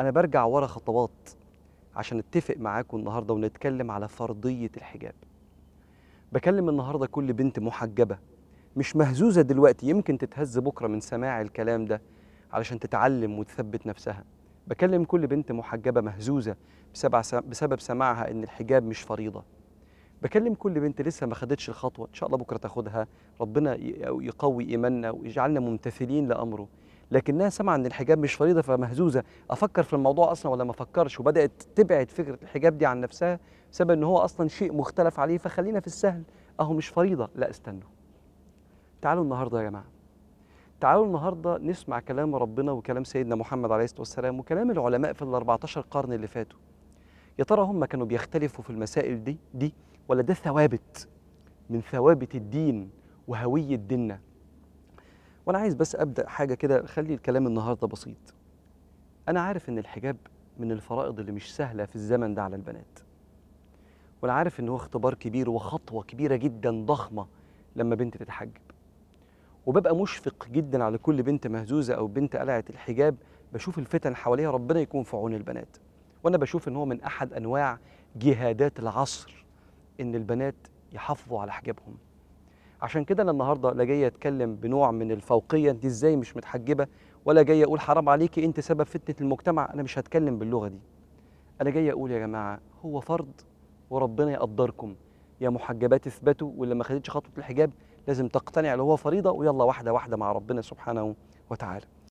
انا برجع ورا خطوات عشان اتفق معاكم النهارده ونتكلم على فرضيه الحجاب بكلم النهارده كل بنت محجبه مش مهزوزه دلوقتي يمكن تتهز بكره من سماع الكلام ده علشان تتعلم وتثبت نفسها بكلم كل بنت محجبه مهزوزه بسبب سماعها ان الحجاب مش فريضه بكلم كل بنت لسه ما خدتش الخطوه ان شاء الله بكره تاخدها ربنا يقوي ايماننا ويجعلنا ممتثلين لامره لكنها سمع ان الحجاب مش فريضه فمهزوزه افكر في الموضوع اصلا ولا ما افكرش وبدات تبعد فكره الحجاب دي عن نفسها بسبب ان هو اصلا شيء مختلف عليه فخلينا في السهل اهو مش فريضه لا استنوا تعالوا النهارده يا جماعه تعالوا النهارده نسمع كلام ربنا وكلام سيدنا محمد عليه الصلاه والسلام وكلام العلماء في ال 14 قرن اللي فاتوا يا ترى هم كانوا بيختلفوا في المسائل دي دي ولا ده ثوابت من ثوابت الدين وهويه ديننا وانا عايز بس ابدا حاجه كده خلي الكلام النهارده بسيط انا عارف ان الحجاب من الفرائض اللي مش سهله في الزمن ده على البنات وانا عارف ان هو اختبار كبير وخطوه كبيره جدا ضخمه لما بنت تتحجب وببقى مشفق جدا على كل بنت مهزوزه او بنت قلعت الحجاب بشوف الفتن حواليها ربنا يكون في عون البنات وانا بشوف ان هو من احد انواع جهادات العصر ان البنات يحافظوا على حجابهم عشان كده انا النهارده لا جاي اتكلم بنوع من الفوقيه انت ازاي مش متحجبه ولا جاي اقول حرام عليكي انت سبب فتنه المجتمع انا مش هتكلم باللغه دي انا جاي اقول يا جماعه هو فرض وربنا يقدركم يا محجبات اثبتوا واللي ما خدتش خطوه الحجاب لازم تقتنع اللي هو فريضه ويلا واحده واحده مع ربنا سبحانه وتعالى